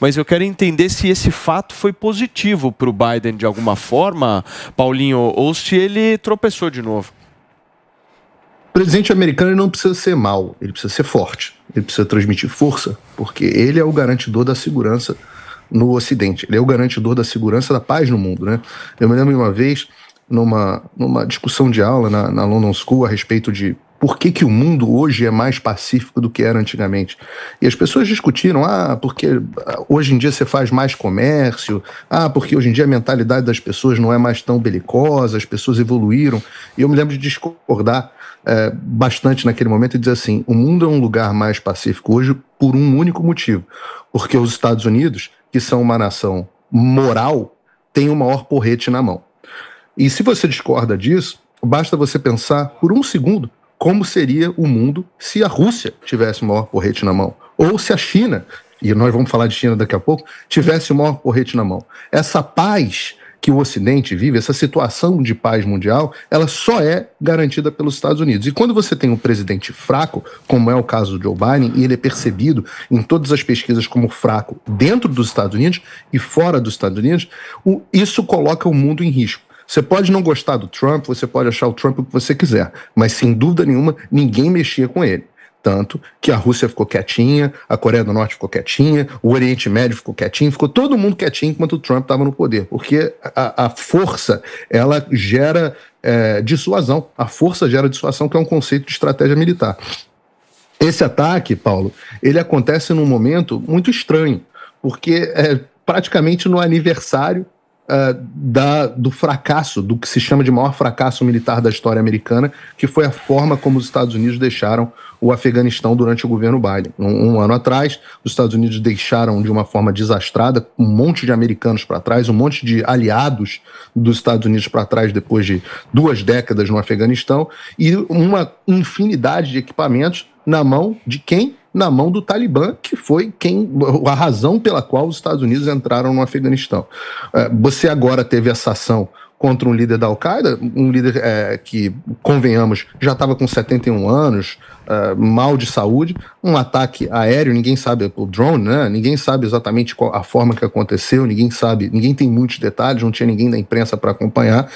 Mas eu quero entender se esse fato foi positivo para o Biden de alguma forma, Paulinho, ou se ele tropeçou de novo. O presidente americano não precisa ser mal, ele precisa ser forte, ele precisa transmitir força, porque ele é o garantidor da segurança no Ocidente, ele é o garantidor da segurança da paz no mundo. Né? Eu me lembro de uma vez, numa, numa discussão de aula na, na London School a respeito de por que, que o mundo hoje é mais pacífico do que era antigamente. E as pessoas discutiram, ah, porque ah, hoje em dia você faz mais comércio, ah, porque hoje em dia a mentalidade das pessoas não é mais tão belicosa, as pessoas evoluíram. E eu me lembro de discordar é, bastante naquele momento e dizer assim: o mundo é um lugar mais pacífico hoje por um único motivo, porque os Estados Unidos, que são uma nação moral, têm o maior porrete na mão. E se você discorda disso, basta você pensar por um segundo como seria o mundo se a Rússia tivesse o maior porrete na mão, ou se a China, e nós vamos falar de China daqui a pouco, tivesse o maior porrete na mão. Essa paz que o Ocidente vive, essa situação de paz mundial, ela só é garantida pelos Estados Unidos. E quando você tem um presidente fraco, como é o caso do Joe Biden, e ele é percebido em todas as pesquisas como fraco dentro dos Estados Unidos e fora dos Estados Unidos, isso coloca o mundo em risco. Você pode não gostar do Trump, você pode achar o Trump o que você quiser, mas sem dúvida nenhuma, ninguém mexia com ele. Tanto que a Rússia ficou quietinha, a Coreia do Norte ficou quietinha, o Oriente Médio ficou quietinho, ficou todo mundo quietinho enquanto o Trump estava no poder, porque a, a força ela gera é, dissuasão, a força gera dissuasão, que é um conceito de estratégia militar. Esse ataque, Paulo, ele acontece num momento muito estranho, porque é praticamente no aniversário uh, da, do fracasso, do que se chama de maior fracasso militar da história americana, que foi a forma como os Estados Unidos deixaram o Afeganistão durante o governo Biden. Um, um ano atrás, os Estados Unidos deixaram de uma forma desastrada um monte de americanos para trás, um monte de aliados dos Estados Unidos para trás depois de duas décadas no Afeganistão e uma infinidade de equipamentos na mão de quem? na mão do Talibã, que foi quem a razão pela qual os Estados Unidos entraram no Afeganistão. É, você agora teve essa ação contra um líder da Al-Qaeda, um líder é, que, convenhamos, já estava com 71 anos, é, mal de saúde, um ataque aéreo, ninguém sabe, o drone, né? Ninguém sabe exatamente qual a forma que aconteceu, ninguém sabe, ninguém tem muitos detalhes, não tinha ninguém da imprensa para acompanhar,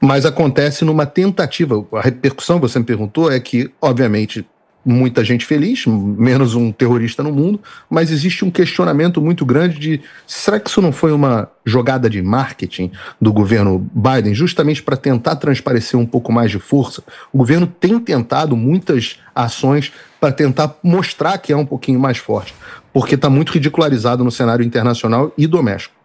mas acontece numa tentativa, a repercussão que você me perguntou é que, obviamente, muita gente feliz, menos um terrorista no mundo, mas existe um questionamento muito grande de será que isso não foi uma jogada de marketing do governo Biden, justamente para tentar transparecer um pouco mais de força? O governo tem tentado muitas ações para tentar mostrar que é um pouquinho mais forte, porque está muito ridicularizado no cenário internacional e doméstico.